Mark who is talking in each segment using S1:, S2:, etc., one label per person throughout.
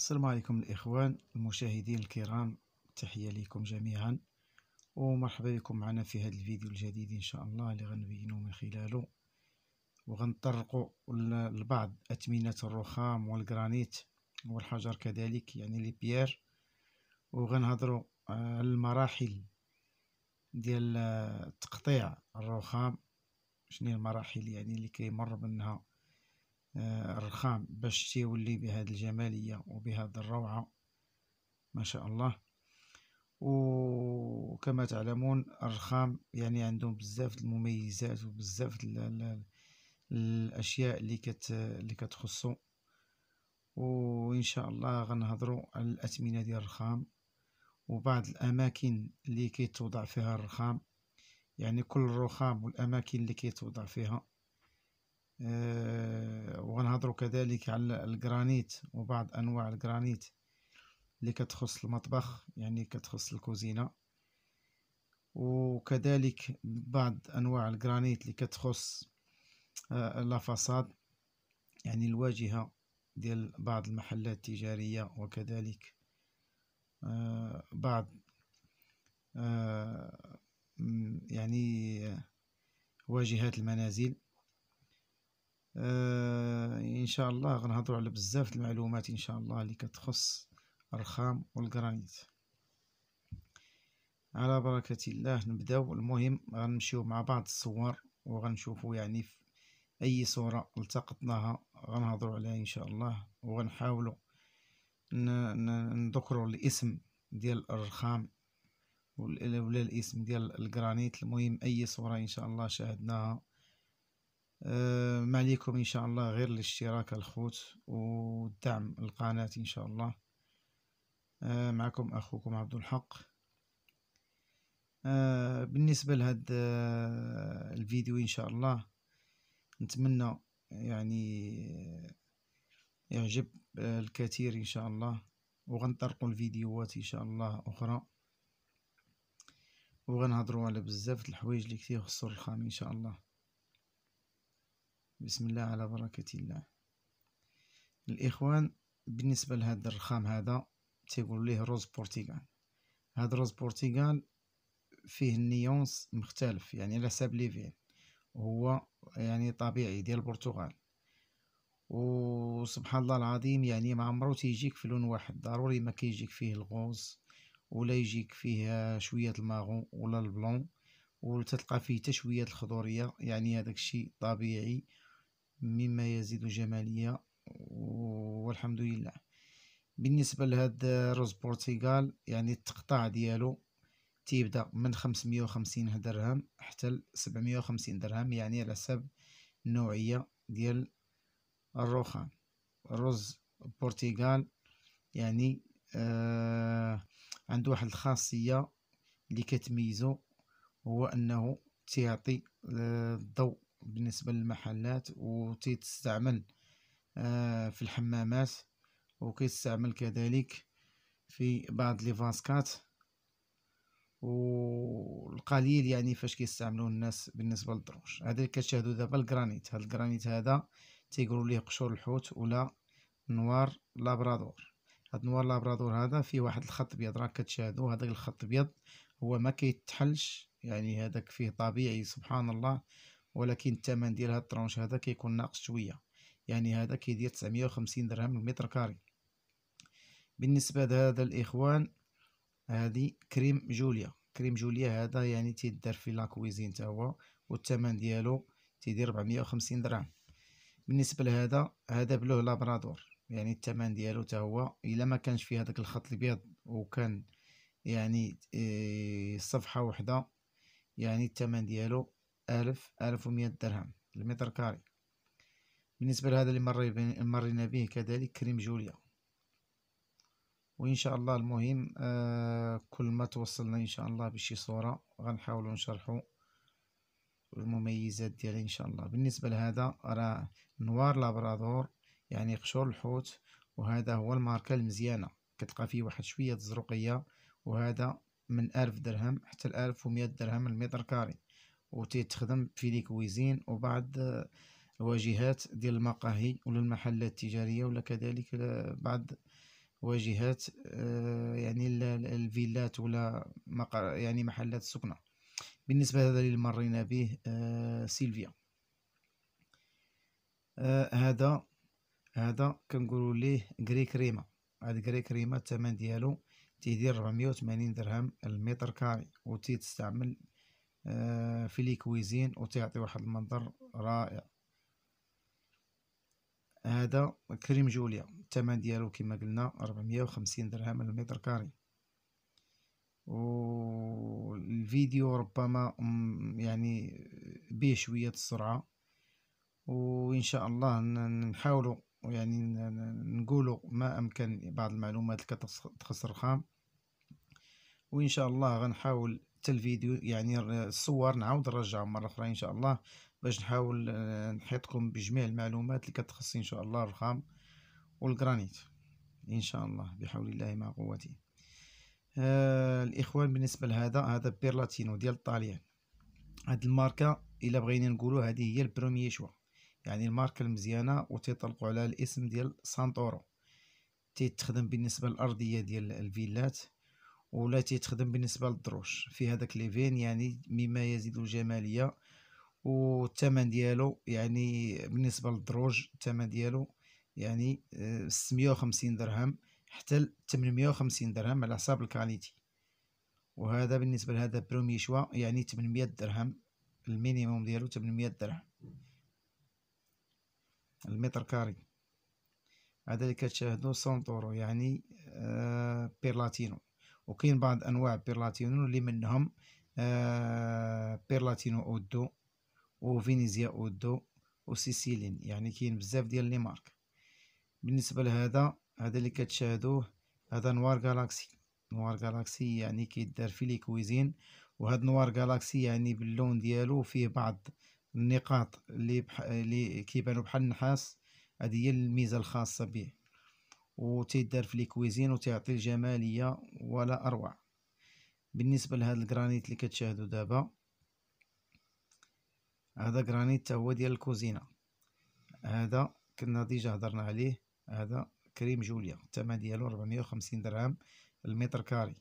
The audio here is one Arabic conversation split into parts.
S1: السلام عليكم الإخوان المشاهدين الكرام تحية لكم جميعا ومرحبا بكم معنا في هذا الفيديو الجديد إن شاء الله اللي غنبينو من خلاله وغنطرقوا لبعض اثمنه الرخام والجرانيت والحجر كذلك يعني لي بيير وغنهضروا على المراحل ديال تقطيع الرخام شنو المراحل يعني اللي كيمر منها آه، الرخام باش تيولي بهاد الجمالية وبهاد الروعة ما شاء الله وكما تعلمون الرخام يعني عندهم بزاف المميزات وبزاف الاشياء اللي كت اللي كتخصو وان شاء الله غنهضروا على الاثمنه ديال الرخام وبعض الاماكن اللي كيتوضع فيها الرخام يعني كل الرخام والاماكن اللي كيتوضع فيها آه، وغنهضروا كذلك على الجرانيت وبعض انواع الجرانيت اللي كتخص المطبخ يعني كتخص الكوزينه وكذلك بعض انواع الجرانيت اللي كتخص آه، لافاساد يعني الواجهه ديال بعض المحلات التجاريه وكذلك آه، بعض يعني واجهات المنازل آه، ان شاء الله غنهضروا على بزاف المعلومات ان شاء الله اللي كتخص الرخام والجرانيت على بركة الله نبداو المهم غنمشيو مع بعض الصور وغنشوفو يعني في اي صورة التقطناها غنهضروا عليها ان شاء الله وغنحاولوا نذكروا الاسم ديال الرخام ولا الاسم ديال الجرانيت المهم اي صورة ان شاء الله شاهدناها آه، ما عليكم ان شاء الله غير الاشتراك الخوت ودعم القناة ان شاء الله آه، معكم اخوكم عبد الحق آه، بالنسبة لهذا الفيديو ان شاء الله نتمنى يعني يعجب الكثير ان شاء الله وغنطرقوا الفيديوهات ان شاء الله اخرى وغنهضروا على بزاف د الحوايج اللي كثير خصو الخام ان شاء الله بسم الله على بركة الله الإخوان بالنسبة لهذا الرخام هذا تقول ليه روز بورتيغال هاد روز بورتيغال فيه النيونس مختلف يعني على حساب ليفين هو يعني طبيعي ديال البرتغال وسبحان الله العظيم يعني ما عمرو تيجيك في لون واحد ضروري ما كيجيك فيه الغوز ولا يجيك فيه شويه الماغو ولا البلون وتتلقى فيه حتى شويه الخضوريه يعني هذاك الشيء طبيعي مما يزيد جمالية والحمد لله بالنسبة لهاد روز بورتيغال يعني التقطاع ديالو تيبدا من 550 درهم حتى 750 درهم يعني على حسب النوعية ديال الرخام روز بورتيغال يعني آه عنده واحد الخاصية اللي كتميزو هو انه تيعطي آه، الضوء بالنسبة للمحلات وتستعمل آه، في الحمامات وكيستعمل كذلك في بعض لي فاسكات والقليل يعني فاش كيستعملوه الناس بالنسبه للدروج هذا اللي كتشاهدوا دابا الجرانيت هذا الجرانيت هذا تيقولوا ليه قشور الحوت ولا نوار لابرادور هذا نوار لابرادور هذا فيه واحد الخط ابيض راك كتشاهدوا هذا الخط ابيض هو ما كيتحلش يعني هذاك فيه طبيعي سبحان الله ولكن الثمن ديال هاد الطرونش هذا كيكون ناقص شويه يعني هذا كيدير 950 درهم للمتر كاري بالنسبه لهذا الاخوان هذه كريم جوليا كريم جوليا هذا يعني تيدار في لاكويزين تا هو والثمن ديالو تيدير 450 درهم بالنسبه لهذا هذا بلوه لابرادور يعني الثمن ديالو تا هو الا ما كانش فيه هذاك الخط الابيض وكان يعني آه، صفحه وحده يعني الثمن ديالو ألف ألف ومية درهم المتر كاري بالنسبة لهذا اللي مرينا به كذلك كريم جوليا وإن شاء الله المهم آه كل ما توصلنا إن شاء الله بشي صورة غنحاولو نشرحو المميزات ديالي إن شاء الله بالنسبة لهذا راه نوار لابرادور يعني قشور الحوت وهذا هو الماركة المزيانة كتلقى فيه واحد شوية الزرقية وهذا من ألف درهم حتى الألف ومية درهم المتر كاري وتتخدم في لي كويزين وبعض واجهات ديال المقاهي ولا المحلات التجاريه ولا كذلك بعض واجهات آه، يعني الفيلات ولا يعني محلات السكنه بالنسبه هذا اللي مرينا به آه، سيلفيا آه، هذا هذا كنقولوا ليه غريك ريما هاد غريك ريما الثمن ديالو تيدير 480 درهم المتر كاري وتيتستعمل آه، في لي كويزين وتعطي واحد المنظر رائع هذا كريم جوليا الثمن ديالو كما قلنا 450 درهم للمتر كاري والفيديو ربما يعني به شويه السرعه وان شاء الله نحاولوا يعني نقولوا ما امكن بعض المعلومات اللي كتخص الرخام وان شاء الله غنحاول حتى الفيديو يعني الصور نعاود نرجع مره اخرى ان شاء الله باش نحاول آه، نحيطكم بجميع المعلومات اللي كتخص ان شاء الله الرخام والجرانيت ان شاء الله بحول الله مع قوته آه الاخوان بالنسبه لهذا هذا بيرلاتينو ديال الطاليان هاد الماركه الا بغينا نقولوا هذه هي البروميي شوا يعني الماركه المزيانه وتطلقوا على الاسم ديال سانتورو تيتخدم بالنسبه للارضيه ديال الفيلات ولا تيتخدم بالنسبه للدروش في هذاك ليفين يعني مما يزيد الجماليه والثمن ديالو يعني بالنسبه للدروج الثمن ديالو يعني 650 آه، درهم حتى 850 درهم على حساب الكاليتي وهذا بالنسبه لهذا برومي شوا يعني 800 درهم المينيموم ديالو 800 درهم المتر كاري هذا اللي كتشاهدو 100 يعني آه، بيرلاتينو وكاين بعض انواع بيرلاتينو اللي منهم آه بيرلاتينو اودو وفينيزيا اودو وسيسيلين يعني كاين بزاف ديال لي مارك بالنسبه لهذا هذا اللي كتشاهدوه هذا نوار جالاكسي نوار جالاكسي يعني كيدار في لي كويزين وهذا نوار جالاكسي يعني باللون ديالو فيه بعض النقاط اللي بح... اللي كيبانو بحال النحاس هذه هي الميزه الخاصه به وتيدار في الكويزين وتعطي الجماليه ولا اروع بالنسبه لهذا الجرانيت اللي كتشاهدوا دابا هذا جرانيت هو ديال الكوزينه هذا كنا ديجا هضرنا عليه هذا كريم جوليا الثمن ديالو 450 درهم المتر كاري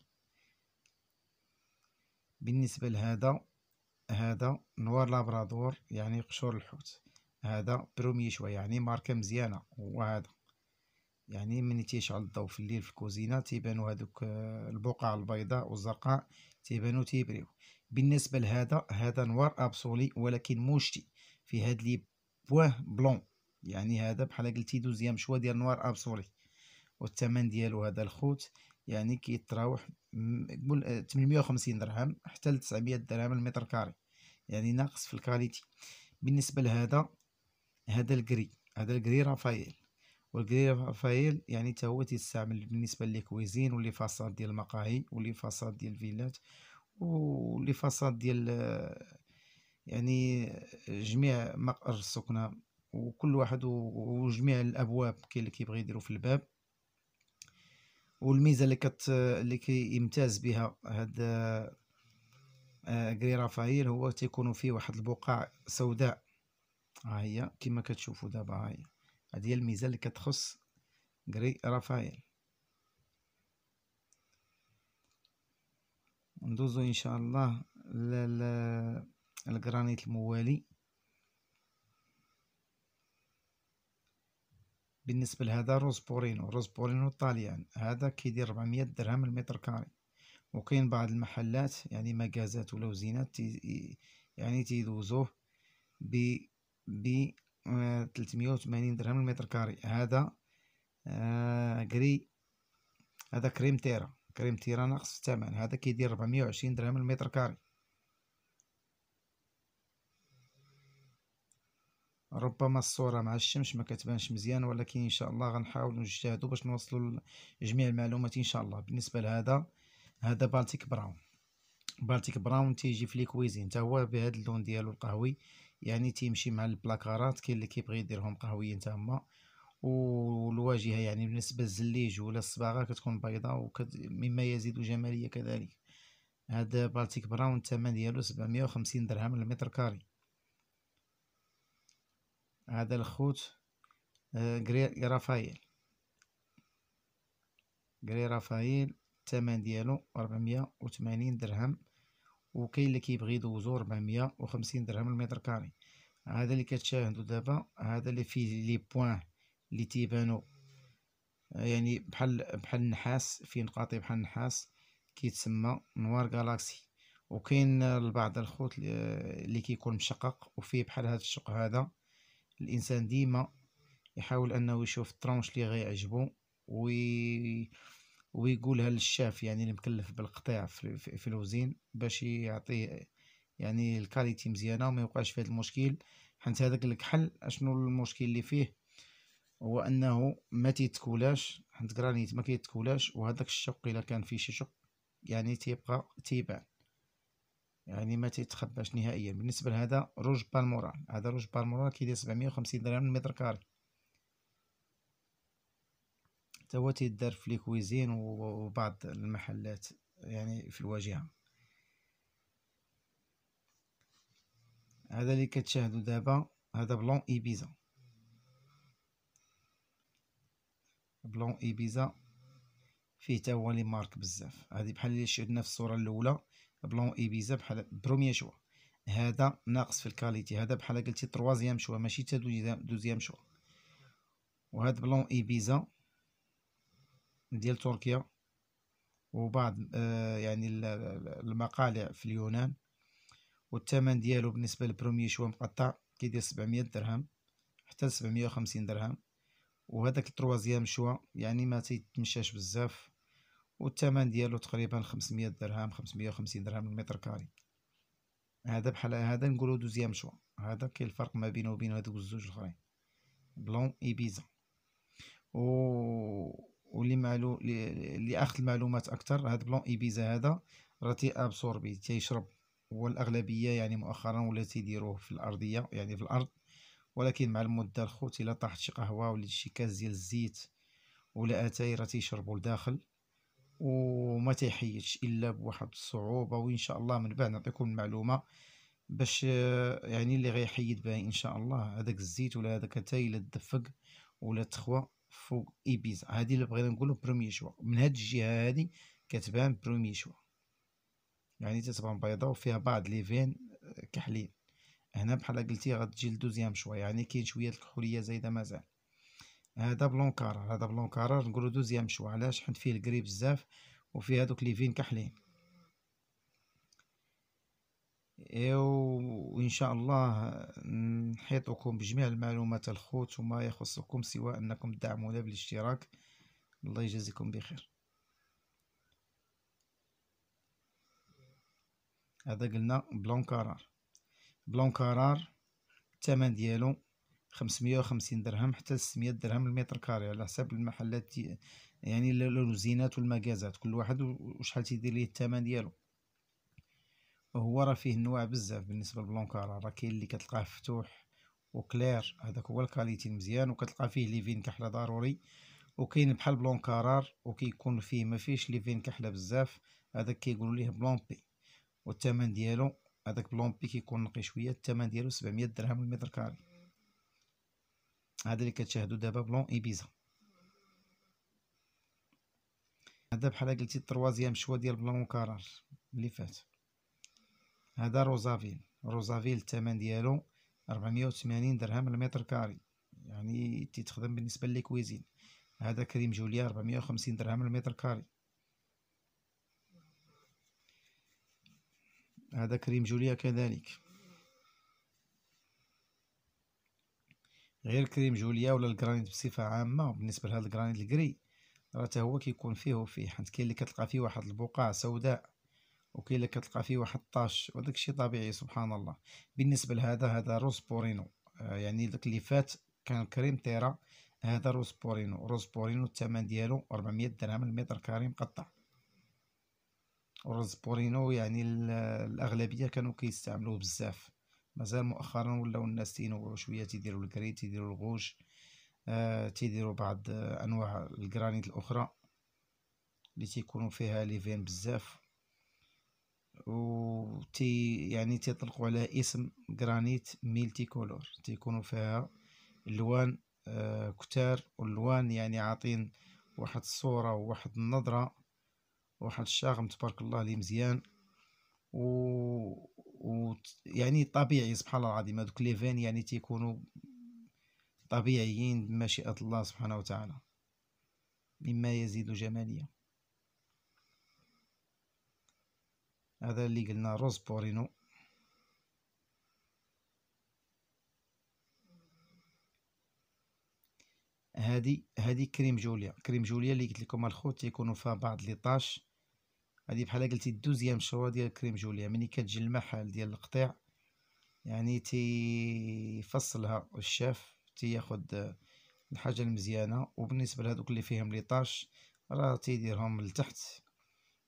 S1: بالنسبه لهذا هذا نوار لابرادور يعني قشور الحوت هذا شوية يعني ماركه مزيانه هو هذا يعني ملي تيشعل الضوء في الليل في الكوزينه تيبانو هذوك آه، البقع البيضاء والزرقاء تيبانو تيبريو بالنسبه لهذا هذا نوار ابسولي ولكن موشتي في هاد لي بوان بلون يعني هذا بحال قلتي دوزيام شوا ديال نوار ابسولي والثمن ديالو هذا الخوت يعني كيتراوح قول 850 آه، درهم حتى ل 900 درهم المتر كاري يعني ناقص في الكاليتي بالنسبه لهذا هذا الكري هذا الكري رافائيل والكريير رافائيل يعني حتى هو تيستعمل بالنسبه للكويزين ولي فاصاد ديال المقاهي ولي فاصاد ديال الفيلات ولي فاصاد ديال يعني جميع مقر السكنه وكل واحد وجميع الابواب كاين اللي كيبغي يديرو في الباب والميزه اللي كت اللي كيمتاز بها هذا غري آه، رافائيل هو تيكونوا فيه واحد البقع سوداء ها هي كما كتشوفوا دابا ها هي هذه هي الميزه اللي كتخص جري رافائيل ندوزو ان شاء الله للجرانيت الموالي بالنسبه لهذا روز بورينو روز بورينو طاليان هذا كيدير 400 درهم المتر كاري وكاين بعض المحلات يعني مجازات ولا وزينات يعني تيدوزوه ب ب تلتمية درهم المتر كاري هذا آه، كري هذا كريم تيرا كريم تيرا ناقص في الثمن هذا كيدير ربعمية درهم المتر كاري ربما الصورة مع الشمس ما كتبانش مزيان ولكن إن شاء الله غنحاول نجتهدوا باش نوصلوا جميع المعلومات إن شاء الله بالنسبة لهذا هذا بالتيك براون بالتيك براون تيجي في لي كويزين تا هو بهذا اللون ديالو القهوي يعني تيمشي مع البلاكارات كاين اللي كيبغي يديرهم قهويين حتى هما والواجهه يعني بالنسبه للزليج ولا الصباغه كتكون بيضاء مما يزيد جماليه كذلك هذا بالتيك براون الثمن ديالو 750 درهم للمتر كاري هذا الخوت آه، غري رافائيل غري رافائيل الثمن ديالو 480 درهم وكاين اللي كيبغي يدوزو 450 درهم المتر كاري هذا اللي كتشاهدوا دابا هذا اللي فيه لي بوين اللي تيبانو يعني بحال بحال النحاس فيه نقاطي بحال النحاس كيتسمى نوار غالاكسي وكاين البعض الخوت اللي كيكون مشقق وفيه بحال هذا الشق هذا الانسان ديما يحاول انه يشوف الترونش اللي غيعجبو وي ويقولها للشاف يعني المكلف بالقطيع في, في الوزين باش يعطيه يعني الكاليتي مزيانه وما يوقعش في هذا المشكل حنت هذاك الكحل اشنو المشكل اللي فيه هو انه ما تيتكولاش حنت كرانيت ما كيتكولاش وهذاك الشق الا كان فيه شي شق يعني تيبقى تيبان يعني ما تيتخباش نهائيا بالنسبه لهذا روج بالمورال هذا روج بالمورال كيدير 750 درهم المتر كاري تا هو تيدار في ليكويزين وبعض المحلات يعني في الواجهة هذا اللي كتشاهدو دابا هذا بلون ايبيزا بلون ايبيزا فيه تا هو لي مارك بزاف هذه بحال اللي شدنا في الصوره الاولى بلون ايبيزا بحال برومي شوا هذا ناقص في الكاليتي هذا بحال قلتي تروازيام شوا ماشي تا دوزيام شوا وهذا بلون ايبيزا ديال تركيا وبعض آه، يعني المقالع في اليونان والثمن ديالو بالنسبه للبرومي شوا مقطع كيدير 700 درهم حتى 750 درهم وهذاك التروازيام شوا يعني ما تيتمشاش بزاف والثمن ديالو تقريبا 500 درهم 550 درهم للمتر كاري هذا بحال هذا نقولو دوزيام شوا هذا كاين الفرق ما بينه وبين هادوك الزوج الاخرين بلون ايبيزا و معلو اللي اخذ المعلومات اكثر هذا بلون ايبيزا هذا راه تي ابسوربي تيشرب هو الاغلبيه يعني مؤخرا ولا تيديروه في الارضيه يعني في الارض ولكن مع المده الخوت الا طاحت شي قهوه ولا شي كاس ديال الزيت ولا اتاي راه تيشربوا لداخل وما تيحيدش الا بواحد الصعوبه وان شاء الله من بعد نعطيكم المعلومه باش يعني اللي غيحيد به ان شاء الله هذاك الزيت ولا هذاك اتاي الا تدفق ولا تخوى فوق ايبيزا هادي اللي بغينا نقولو بروميي شوا من هاد الجهه هادي كتبان بروميي شوا يعني تتبان بيضة وفيها بعض لي فين آه، كحلين هنا بحال قلتي غتجي لدوزيام شوا يعني كاين شويه الكحوليه زايده مازال هذا بلون كارار هذا بلون كارار نقولو دوزيام شوا علاش حيت فيه الكري بزاف وفيه هادوك لي فين كحلين وإن شاء الله نحيطكم بجميع المعلومات الخوت وما يخصكم سوى أنكم تدعمونا بالاشتراك الله يجازيكم بخير هذا قلنا بلون كارار بلون كارار الثمن ديالو 550 درهم حتى 600 درهم المتر كاري على حساب المحلات يعني الوزينات والمكازات كل واحد وشحال تيدير ليه الثمن ديالو هو راه فيه نوع بزاف بالنسبه للبلونكار راه كاين اللي كتلقاه مفتوح وكلير هذاك هو الكاليتي المزيان وكتلقى فيه ليفين كحله ضروري وكاين بحال بلونكارار وكيكون فيه ما فيهش ليفين كحله بزاف هذاك كيقولوا ليه بلومبي والثمن ديالو هذاك بلومبي كيكون نقي شويه الثمن ديالو 700 درهم المتر كاري هذا اللي كتشاهدوا دابا بلون ايبيزا هذا بحال قلتي التروازيام شوا ديال بلونكارار اللي فات هذا روزافيل روزافيل الثمن ديالو 480 درهم المتر كاري يعني تيتخدم بالنسبه للكويزين هذا كريم جوليا 450 درهم المتر كاري هذا كريم جوليا كذلك غير كريم جوليا ولا الجرانيت بصفه عامه بالنسبه لهذا الجرانيت الكري راه هو كيكون فيه وفيه حيت كاين اللي كتلقى فيه واحد البقع سوداء وكاين اللي كتلقى فيه واحد الطاش وداك الشيء طبيعي سبحان الله بالنسبه لهذا هذا روز بورينو آه، يعني داك اللي فات كان كريم تيرا هذا روز بورينو روز بورينو الثمن ديالو 400 درهم المتر كاري مقطع روز بورينو يعني الاغلبيه كانوا كيستعملوه بزاف مازال مؤخرا ولاو الناس تينوعوا شويه تيديروا الكري تيديروا الغوش آه تيديروا بعض آه، انواع الجرانيت الاخرى اللي تيكونوا فيها ليفين بزاف وتي يعني تيطلقوا على اسم جرانيت ميلتي كولور تيكونوا فيها الوان آه، كتار والوان يعني عاطين واحد الصوره وواحد النظره واحد الشاغم تبارك الله لي مزيان و... و يعني طبيعي سبحان الله العظيم هذوك لي فين يعني تيكونوا طبيعيين بمشيئه الله سبحانه وتعالى مما يزيد جماليه هذا اللي قلنا روز بورينو هادي هادي كريم جوليا كريم جوليا اللي قلت لكم الخوت تيكونوا فيها بعض لي طاش هادي بحال قلتي الدوزيام شوا ديال كريم جوليا ملي كتجي المحل ديال القطيع يعني تيفصلها الشاف تياخد الحاجه المزيانه وبالنسبه لهذوك اللي فيهم لي طاش راه تيديرهم لتحت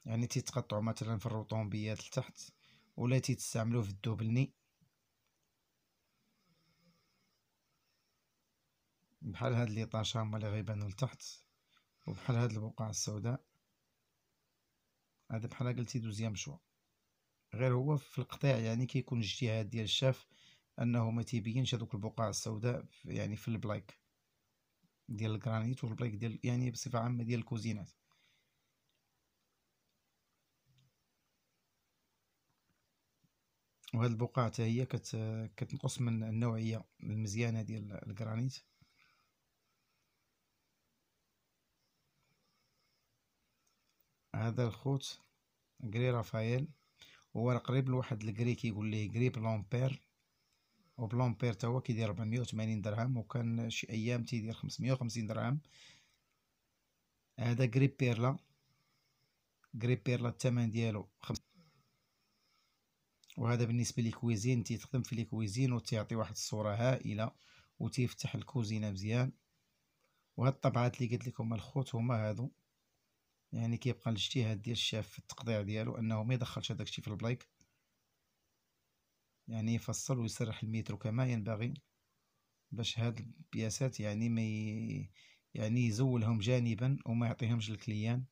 S1: يعني تيتقطعوا مثلا في الروطومبيات لتحت ولا تيتستعملوا في الدوبلني بحال هاد لي طاشا هما لي غيبانو لتحت وبحال هاد البقعة السوداء هذا بحال قلتي دوزيام شوا غير هو في القطيع يعني كيكون اجتهاد ديال الشاف انه ما تيبينش هذوك البقع السوداء يعني في البلايك ديال الجرانيت والبلايك ديال يعني بصفه عامه ديال الكوزينات وهاد البقعة حتى هي كت... كتنقص من النوعية المزيانة ديال الجرانيت هذا الخوت غري رافائيل هو قريب لواحد الكري كيقول ليه غري بلومبير بلومبير تا هو كيدير 480 درهم وكان شي ايام تيدير 550 درهم هذا غري بيرلا غري بيرلا الثمن ديالو وهذا بالنسبه للكويزين تيخدم في الكويزين وتيعطي واحد الصوره هائله وتيفتح الكوزينه مزيان وهاد الطبعات اللي قلت لكم الخوت هما هادو يعني كيبقى الاجتهاد ديال الشاف في التقطيع ديالو انه ما يدخلش هذاك الشيء في البلايك يعني يفصل ويسرح الميترو كما ينبغي باش هاد البياسات يعني ما يعني يزولهم جانبا وما يعطيهمش للكليان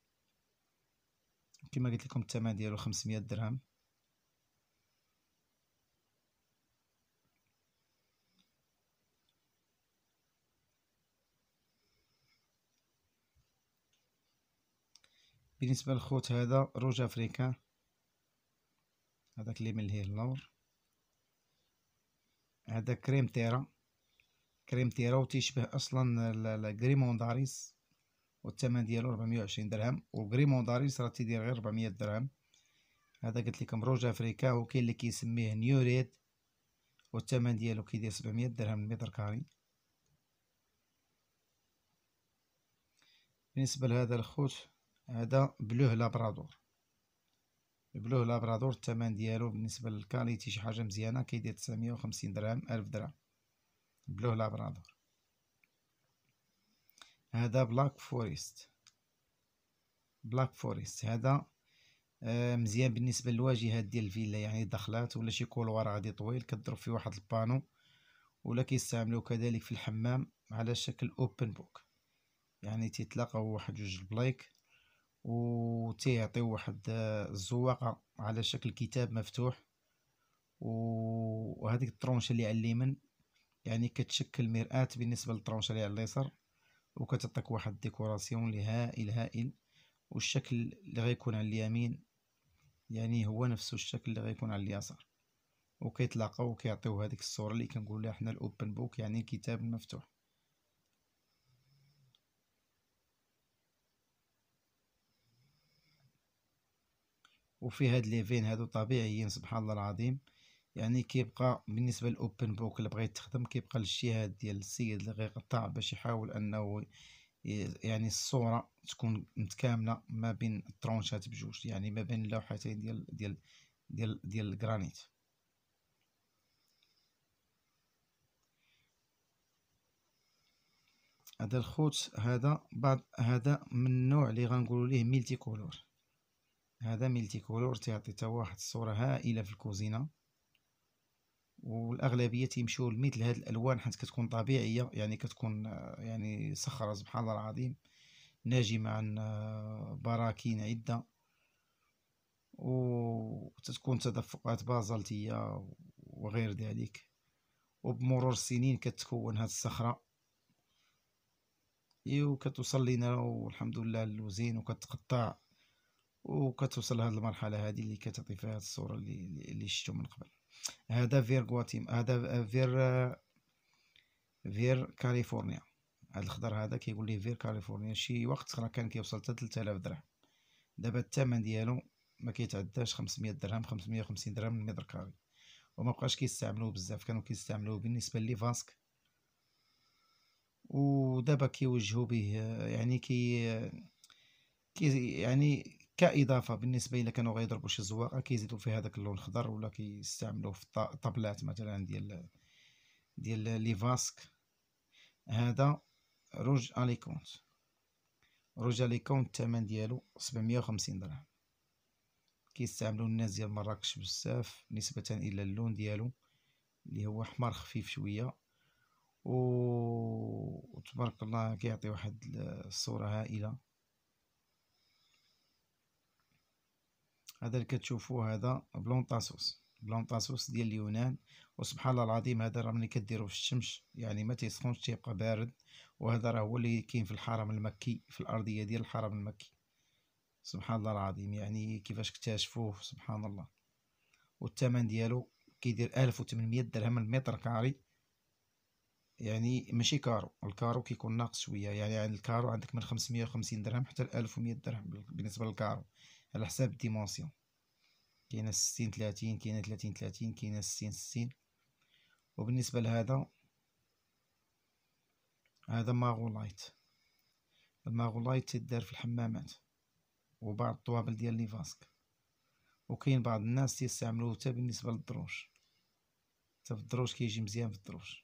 S1: كما قلت لكم الثمن ديالو 500 درهم بالنسبه للخوت هذا روج افريكان هذاك اللي من الهير اللور هذا كريم تيرا كريم تيرا وتيشبه اصلا الكريمون داريس والثمن ديالو 420 درهم وكريمون داريس راه تيدير غير 400 درهم هذا قلت لكم روج افريكا وكاين اللي كيسميه نيو ريد والثمن ديالو كيدير 700 درهم المتر كاري بالنسبه لهذا الخوت هذا بلوه لابرادور بلوه لابرادور الثمن ديالو بالنسبه للكاليتي شي حاجه مزيانه كيدير 950 درهم 1000 درهم بلوه لابرادور هذا بلاك فورست بلاك فورست هذا آه، مزيان بالنسبه للواجهات ديال الفيلا يعني الدخلات ولا شي كولوار غادي طويل كضرب فيه واحد البانو ولا كيستعملوه كذلك في الحمام على شكل اوبن بوك يعني تيتلاقاو واحد جوج البلايك وتيعطيو واحد الزواقه على شكل كتاب مفتوح وهذيك الطرونشه اللي على اليمين يعني كتشكل مرآة بالنسبه للطرونشه اللي على اليسار وكتعطيك واحد الديكوراسيون اللي هائل هائل والشكل اللي غيكون على اليمين يعني هو نفس الشكل اللي غيكون على اليسار وكيتلاقاو وكيعطيو هذيك الصوره اللي كنقول لها حنا الاوبن بوك يعني الكتاب المفتوح وفي هاد ليفين هادو طبيعيين سبحان الله العظيم يعني كيبقى بالنسبه للاوبن بوك اللي بغيت تخدم كيبقى الاجتهاد ديال السيد اللي غيقطع باش يحاول انه يعني الصوره تكون متكامله ما بين الترونشات بجوج يعني ما بين اللوحتين ديال ديال ديال ديال الجرانيت هذا الخوت هذا بعد هذا من النوع اللي غنقولوا ليه ميلتي كولور هذا ميلتي كولور تيعطي تا واحد الصوره هائله في الكوزينه والاغلبيه تيمشيو لمثل هاد الالوان حيت كتكون طبيعيه يعني كتكون يعني صخره سبحان الله العظيم ناجمه عن آه، براكين عده وتتكون تدفقات بازلتيه وغير ذلك وبمرور السنين كتكون هاد الصخره وكتوصل لينا والحمد لله اللوزين وكتقطع وكتوصل لهاد المرحله هذه اللي كتعطي فيها الصوره اللي اللي شفتو من قبل هذا فير غواتيم هذا فير فير كاليفورنيا هاد الخضر هذا كيقول لي فير كاليفورنيا شي وقت راه كان كيوصل حتى 3000 درهم دابا الثمن ديالو ما كيتعداش 500 درهم 550 درهم للمتر كاري وما بقاش كيستعملوه بزاف كانوا كيستعملوه بالنسبه لي فاسك ودابا كيوجهوا به يعني كي, كي يعني كاضافه بالنسبه الا كانوا غيضربوا شي زواقه كيزيدوا في هذاك اللون الخضر ولا كيستعملوه في الطابلات مثلا ديال ديال لي فاسك هذا روج اليكونت روج اليكونت الثمن ديالو 750 درهم كيستعملوا الناس ديال مراكش بزاف نسبه الى اللون ديالو اللي هو احمر خفيف شويه و تبارك الله كيعطي واحد الصوره هائله هذا اللي كتشوفوه هذا بلونطاسوس بلونطاسوس ديال اليونان وسبحان الله العظيم هذا راه ملي كديرو في الشمس يعني ما تيسخنش تيبقى بارد وهذا راه هو اللي كاين في الحرم المكي في الارضيه ديال الحرم المكي سبحان الله العظيم يعني كيفاش اكتشفوه سبحان الله والثمن ديالو كيدير 1800 درهم المتر كاري يعني ماشي كارو الكارو كيكون ناقص شويه يعني, عند الكارو عندك من 550 درهم حتى ل 1100 درهم بالنسبه للكارو على حساب الديمونسيون كاينه ستين تلاتين كاينه تلاتين تلاتين كاينه ستين ستين وبالنسبه لهذا هذا ماغولايت الماغولايت تدار في الحمامات وبعض الطوابل ديال لي فاسك وكاين بعض الناس تيستعملوه حتى بالنسبه للدروج حتى في الدروج كيجي مزيان في الدروج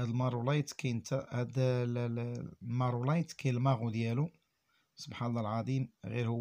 S1: هاد المارولايت كاين تا هاد المارولايت كاين الماغو ديالو سبحان الله العظيم غير هو